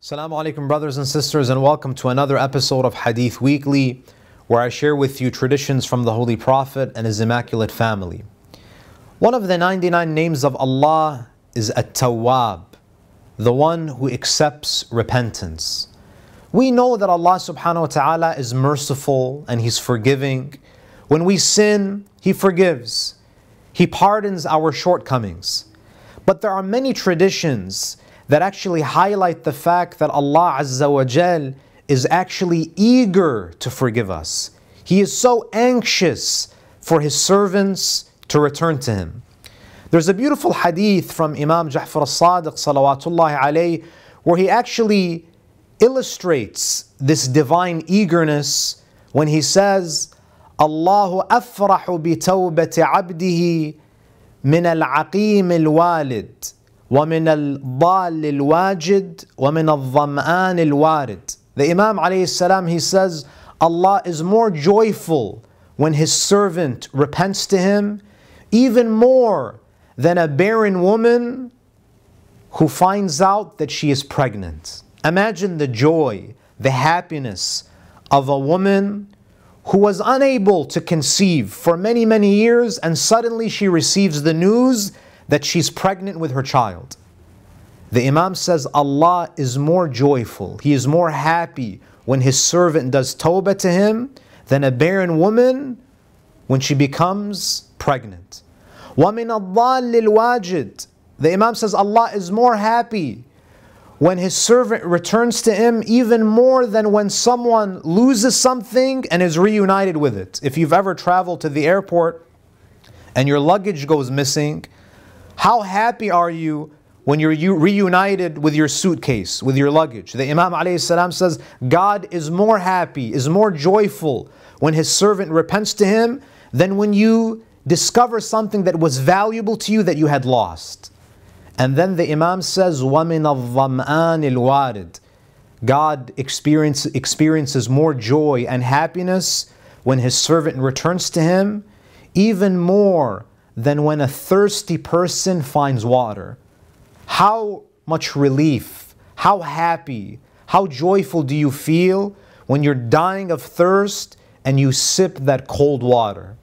Assalamu alaikum, brothers and sisters, and welcome to another episode of Hadith Weekly, where I share with you traditions from the Holy Prophet and his immaculate family. One of the 99 names of Allah is At Tawwab, the one who accepts repentance. We know that Allah subhanahu wa ta'ala is merciful and He's forgiving. When we sin, He forgives, He pardons our shortcomings. But there are many traditions that actually highlight the fact that Allah Azza wa Jal is actually eager to forgive us. He is so anxious for His servants to return to Him. There's a beautiful hadith from Imam Ja'far as-Sadiq salawatullahi where he actually illustrates this divine eagerness when he says, Allahu afrahu bi tawbati abdihi min al-aqim al-walid. ومن الضال الواجد ومن الظمآن الوارد The Imam alayhi salam, he says, Allah is more joyful when his servant repents to him, even more than a barren woman who finds out that she is pregnant. Imagine the joy, the happiness of a woman who was unable to conceive for many, many years, and suddenly she receives the news that she's pregnant with her child. The Imam says Allah is more joyful, He is more happy when His servant does tawbah to Him than a barren woman when she becomes pregnant. The Imam says Allah is more happy when His servant returns to Him even more than when someone loses something and is reunited with it. If you've ever traveled to the airport and your luggage goes missing, how happy are you when you're reunited with your suitcase, with your luggage? The Imam salam says, God is more happy, is more joyful when his servant repents to him than when you discover something that was valuable to you that you had lost. And then the Imam says, وَمِنَ الظَّمْآنِ الْوَارِدِ God experience, experiences more joy and happiness when his servant returns to him, even more than when a thirsty person finds water. How much relief, how happy, how joyful do you feel when you're dying of thirst and you sip that cold water?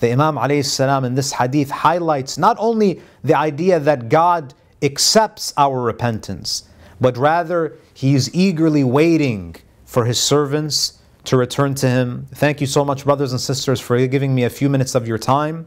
The Imam السلام, in this hadith highlights not only the idea that God accepts our repentance, but rather He is eagerly waiting for His servants to return to Him. Thank you so much, brothers and sisters, for giving me a few minutes of your time.